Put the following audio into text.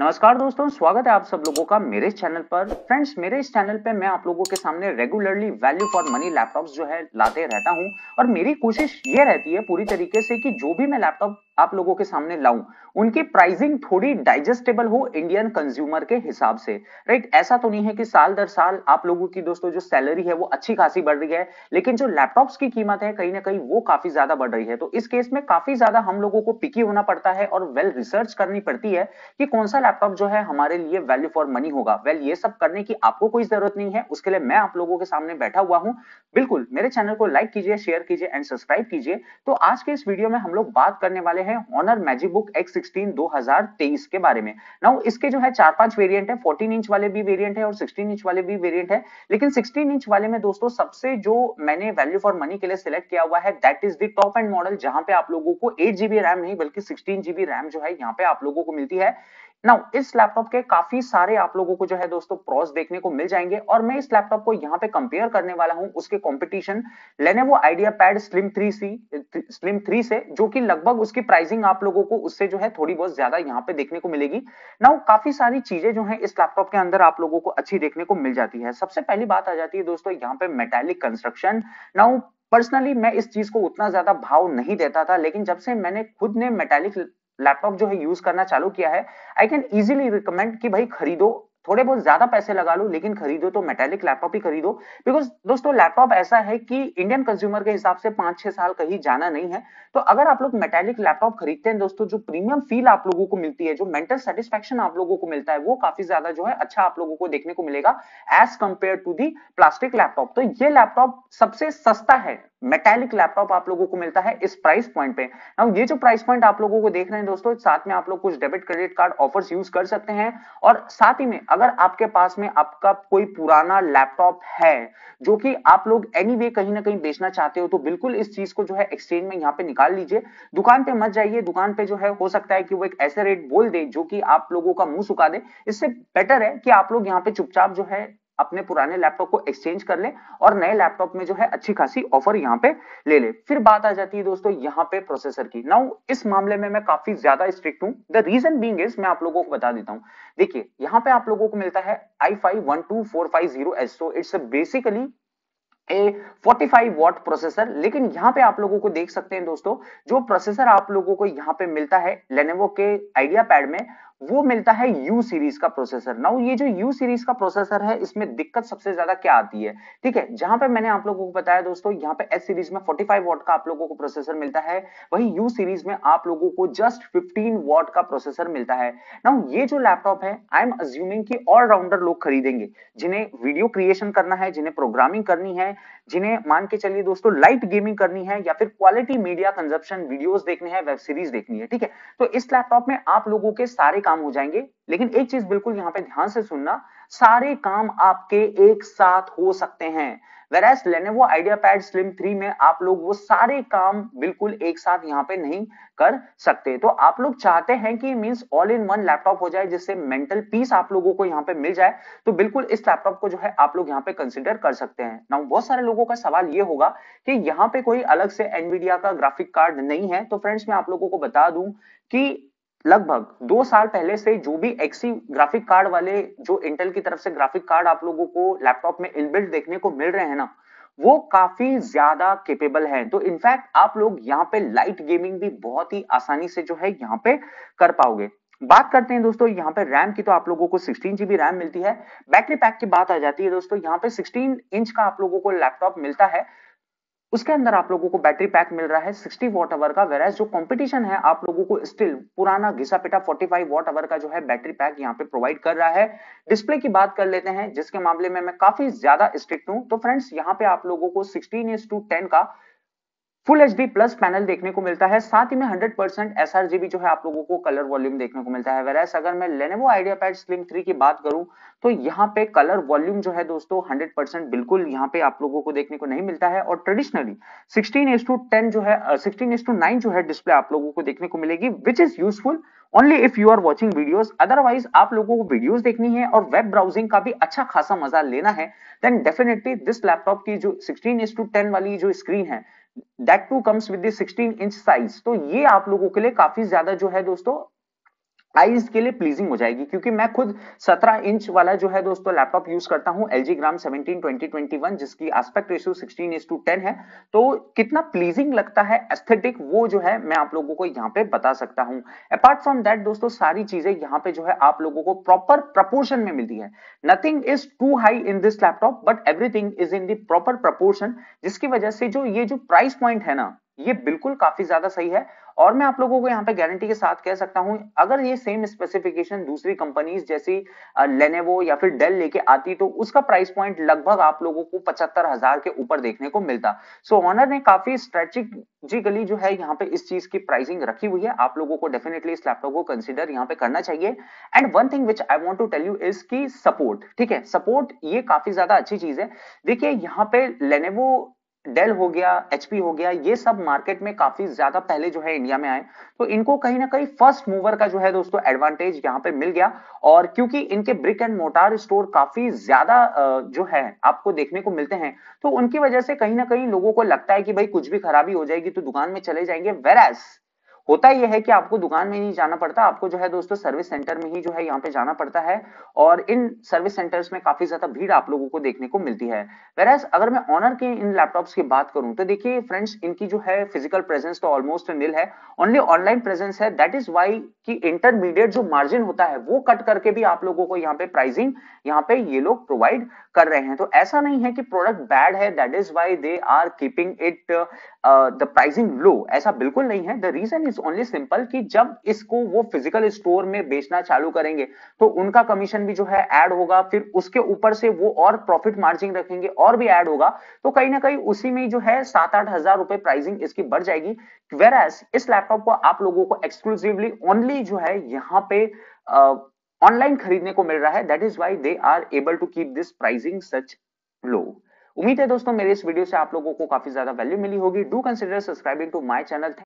नमस्कार दोस्तों स्वागत है आप सब लोगों का मेरे चैनल पर फ्रेंड्स मेरे इस चैनल पे मैं आप लोगों के सामने regularly value for money laptops जो है लाते रहता हूं और मेरी कोशिश ये रहती है पूरी तरीके से कि जो भी मैं लैपटॉप आप लोगों के सामने लाऊं उनकी प्राइसिंग थोड़ी डाइजेस्टेबल हो इंडियन कंज्यूमर के हिसाब से राइट ऐसा तो नहीं है कि साल दर साल आप लोगों की दोस्तों जो सैलरी है वो अच्छी खासी बढ़ रही है लेकिन जो लैपटॉप्स की कीमत है कहीं ना कहीं वो काफी ज्यादा बढ़ रही है तो इस केस में काफी ज्यादा हम लोगों को पिकी होना पड़ता है और वेल रिसर्च करनी पड़ती है कि कौन सा लैपटॉप जो है हमारे लिए वैल्यू फॉर मनी होगा वेल ये सब करने की आपको कोई जरूरत नहीं है उसके लिए मैं आप लोगों के सामने बैठा हुआ हूँ बिल्कुल मेरे चैनल को लाइक कीजिए शेयर कीजिए एंड सब्सक्राइब कीजिए तो आज के इस वीडियो में हम लोग बात करने वाले है Honor MagicBook X sixteen दो के बारे में नाउ इसके जो है चार पांच वेरियंट है फोर्टीन इंच वाले भी वेरियंट है और सिक्सटीन इंच वाले भी वेरियंट है लेकिन सिक्सटीन इंच वाले में दोस्तों सबसे जो मैंने वैल्यू फॉर मनी के लिए सिलेक्ट किया हुआ है that is the top end model जहां पे आप लोगों को एट जीबी रैम नहीं बल्कि सिक्सटीन जीबी रैम जो है यहाँ पे आप लोगों को मिलती है नाउ इस लैपटॉप के काफी सारे आप लोगों को जो है दोस्तों प्रॉस देखने को मिल जाएंगे और मैं इस लैपटॉप को यहाँ पे कंपेयर करने वाला हूँ उसके कॉम्पिटिशन लेने वो आइडिया पैड स्लिम थ्री सी स्लिम थ्री से जो कि लगभग उसकी प्राइसिंग आप लोगों को उससे जो है थोड़ी बहुत ज्यादा यहाँ पे देखने को मिलेगी नाउ काफी सारी चीजें जो है इस लैपटॉप के अंदर आप लोगों को अच्छी देखने को मिल जाती है सबसे पहली बात आ जाती है दोस्तों यहाँ पे मेटेलिक कंस्ट्रक्शन नाउ पर्सनली मैं इस चीज को उतना ज्यादा भाव नहीं देता था लेकिन जब से मैंने खुद ने मेटेलिक लैपटॉप जो है यूज करना चालू किया है आई कैन इजिली रिकमेंड कि भाई खरीदो थोड़े बहुत ज्यादा पैसे लगा लो लेकिन खरीदो तो मेटेलिक लैपटॉप ही खरीदो बिकॉज दोस्तों लैपटॉप ऐसा है कि इंडियन कंज्यूमर के हिसाब से पांच छह साल कहीं जाना नहीं है तो अगर आप लोग मेटेलिक लैपटॉप खरीदते हैं दोस्तों जो प्रीमियम फील आप लोगों को मिलती है जो मेंटल सेटिस्फेक्शन आप लोगों को मिलता है वो काफी ज्यादा जो है अच्छा आप लोगों को देखने को मिलेगा as compared to the plastic laptop तो ये लैपटॉप सबसे सस्ता है मेटेलिक लैपटॉप आप लोगों को मिलता है इस प्राइस पॉइंट पे हम ये जो प्राइस पॉइंट आप लोगों को देख रहे हैं दोस्तों साथ में आप लोग कुछ debit credit card offers use कर सकते हैं और साथ ही में अगर आपके पास में आपका कोई पुराना लैपटॉप है जो कि आप लोग एनी anyway कहीं ना कहीं बेचना चाहते हो तो बिल्कुल इस चीज को जो है एक्सचेंज में यहाँ पे निकाल लीजिए दुकान पे मत जाइए दुकान पे जो है हो सकता है कि वो एक ऐसे रेट बोल दे जो कि आप लोगों का मुंह सुखा दे इससे बेटर है कि आप लोग यहाँ पे चुपचाप जो है अपने पुराने लैपटॉप को एक्सचेंज कर ले और नए लैपटॉप में जो है अच्छी खासी ऑफर यहाँ पे ले ले फिर बात आ जाती है दोस्तों यहाँ पे प्रोसेसर की नाउ इस मामले में मैं काफी ज्यादा स्ट्रिक्ट हूँ द रीजन बींग इज मैं आप लोगों को बता देता हूँ देखिए यहाँ पे आप लोगों को मिलता है i five one two four five zero S so it's basically a 45 five watt processor लेकिन यहाँ पे आप लोगों को देख सकते हैं दोस्तों जो प्रोसेसर आप लोगों को यहाँ पे मिलता है लेनेवो के आइडिया पैड में वो मिलता है यू सीरीज का प्रोसेसर नाउ ये जो यू सीरीज का प्रोसेसर है इसमें दिक्कत सबसे ज्यादा क्या आती है ठीक है जहां पे मैंने आप लोगों को बताया दोस्तों यहाँ पे एस सीरीज में 45 फाइव वॉट का आप लोगों को प्रोसेसर मिलता है वही यू सीरीज में आप लोगों को जस्ट 15 वॉट का प्रोसेसर मिलता है नाउ ये जो लैपटॉप है आई एम अज्यूमिंग की ऑलराउंडर लोग खरीदेंगे जिन्हें वीडियो क्रिएशन करना है जिन्हें प्रोग्रामिंग करनी है जिन्हें मान के चलिए दोस्तों लाइट गेमिंग करनी है या फिर क्वालिटी मीडिया कंजप्शन वीडियोस देखने हैं वेब सीरीज देखनी है ठीक है तो इस लैपटॉप में आप लोगों के सारे काम हो जाएंगे लेकिन एक चीज बिल्कुल यहाँ पे ध्यान से सुनना सारे काम आपके एक साथ हो सकते हैं whereas Lenovo IdeaPad Slim three में आप लोग वो सारे काम बिल्कुल एक साथ यहाँ पे नहीं कर सकते तो आप लोग चाहते हैं कि means all in one laptop हो जाए जिससे मेंटल पीस आप लोगों को यहाँ पे मिल जाए तो बिल्कुल इस लैपटॉप को जो है आप लोग यहाँ पे कंसिडर कर सकते हैं ना बहुत सारे लोगों का सवाल ये होगा कि यहाँ पे कोई अलग से एनवीडिया का ग्राफिक कार्ड नहीं है तो फ्रेंड्स मैं आप लोगों को बता दू की लगभग दो साल पहले से जो भी एक्सी ग्राफिक कार्ड वाले जो इंटेल की तरफ से ग्राफिक कार्ड आप लोगों को लैपटॉप में इनबिल्ट देखने को मिल रहे हैं ना वो काफी ज्यादा केपेबल है तो इनफैक्ट आप लोग यहाँ पे लाइट गेमिंग भी बहुत ही आसानी से जो है यहाँ पे कर पाओगे बात करते हैं दोस्तों यहाँ पे रैम की तो आप लोगों को सिक्सटीन जीबी रैम मिलती है बैटरी पैक की बात आ जाती है दोस्तों यहाँ पे सिक्सटीन इंच का आप लोगों को लैपटॉप मिलता है उसके अंदर आप लोगों को बैटरी पैक मिल रहा है 60 वॉट आवर का वेराज जो कंपटीशन है आप लोगों को स्टिल पुराना घिसा पिटा 45 वॉट आवर का जो है बैटरी पैक यहाँ पे प्रोवाइड कर रहा है डिस्प्ले की बात कर लेते हैं जिसके मामले में मैं काफी ज्यादा स्ट्रिक्ट हूँ तो फ्रेंड्स यहाँ पे आप लोगों को सिक्सटीन इंस टू टेन का फुल एच प्लस पैनल देखने को मिलता है साथ ही में 100 परसेंट एस जो है आप लोगों को कलर वॉल्यूम देखने को मिलता है वेरास अगर मैं Lenovo IdeaPad Slim three की बात करूं तो यहाँ पे कलर वॉल्यूम जो है दोस्तों 100 परसेंट बिल्कुल यहाँ पे आप लोगों को देखने को नहीं मिलता है और traditionally sixteen is to ten जो है सिक्सटीन एस टू नाइन जो है डिस्प्ले आप लोगों को देखने को मिलेगी which is useful only if you are watching videos otherwise आप लोगों को वीडियोस देखनी है और वेब ब्राउजिंग का भी अच्छा खासा मजा लेना है देन डेफिनेटली दिस लैपटॉप की जो सिक्सटीन एस टू टेन वाली जो स्क्रीन है that too comes with 16 inch size तो ये आप लोगों के लिए काफी ज्यादा जो है दोस्तों आईज के लिए प्लीजिंग हो जाएगी क्योंकि मैं खुद 17 इंच वाला जो है दोस्तों लैपटॉप यूज करता हूं L G gram seventeen twenty जिसकी aspect ratio 16 is to ten है तो कितना प्लीजिंग लगता है एस्थेटिक वो जो है मैं आप लोगों को यहां पे बता सकता हूं अपार्ट फ्रॉम दैट दोस्तों सारी चीजें यहां पे जो है आप लोगों को प्रॉपर प्रपोर्शन में मिलती है nothing is too high in this laptop but everything is in the proper proportion जिसकी वजह से जो ये जो प्राइस पॉइंट है ना ये बिल्कुल काफी ज्यादा सही है और मैं आप लोगों को यहाँ पे गारंटी के साथ कह सकता हूँ अगर ये सेम स्पेसिफिकेशन दूसरी कंपनीज जैसी लेनेवो या फिर डेल लेके आती तो उसका प्राइस पॉइंट लगभग आप लोगों को पचहत्तर हजार के ऊपर देखने को मिलता सो so, ऑनर ने काफी स्ट्रेटिकली जो है यहाँ पे इस चीज की प्राइसिंग रखी हुई है आप लोगों को डेफिनेटली इस लैपटॉप को कंसिडर यहाँ पे करना चाहिए and one thing which I want to tell you is की सपोर्ट ठीक है सपोर्ट ये काफी ज्यादा अच्छी चीज है देखिए यहाँ पे लेनेवो डेल हो गया एचपी हो गया ये सब मार्केट में काफी ज्यादा पहले जो है इंडिया में आए तो इनको कहीं ना कहीं फर्स्ट मूवर का जो है दोस्तों एडवांटेज यहाँ पे मिल गया और क्योंकि इनके ब्रिक एंड मोटार स्टोर काफी ज्यादा जो है आपको देखने को मिलते हैं तो उनकी वजह से कहीं ना कहीं लोगों को लगता है कि भाई कुछ भी खराबी हो जाएगी तो दुकान में चले जाएंगे वेरास होता यह है कि आपको दुकान में नहीं जाना पड़ता आपको जो है दोस्तों सर्विस सेंटर में ही जो है यहाँ पे जाना पड़ता है और इन सर्विस सेंटर्स में काफी ज्यादा भीड़ आप लोगों को देखने को मिलती है वेराज अगर मैं ऑनर के इन लैपटॉप्स की बात करूं तो देखिए फ्रेंड्स इनकी जो है फिजिकल प्रेजेंस तो ऑलमोस्ट मिल है ओनली ऑनलाइन प्रेजेंस है दैट इज वाई की इंटरमीडिएट जो मार्जिन होता है वो कट करके भी आप लोगों को यहाँ पे प्राइजिंग यहाँ पे ये लोग प्रोवाइड कर रहे हैं तो ऐसा नहीं है कि प्रोडक्ट बैड है that is why they are keeping it the pricing low ऐसा बिल्कुल नहीं है the reason is means only simple कि जब इसको वो फिजिकल स्टोर में बेचना चालू करेंगे तो उनका कमीशन भी जो है ऐड होगा फिर उसके ऊपर से वो और प्रॉफिट मार्जिन रखेंगे और भी ऐड होगा तो कहीं ना कहीं उसी में जो है सात आठ हजार रुपए प्राइसिंग इसकी बढ़ जाएगी वेर एस इस लैपटॉप को आप लोगों को एक्सक्लूसिवली ओनली जो है यहाँ पे ऑनलाइन खरीदने को मिल रहा है that is why they are able to keep this pricing such low उम्मीद है दोस्तों मेरे इस वीडियो से आप लोगों को काफी ज्यादा वैल्यू मिली होगी do consider subscribing to my channel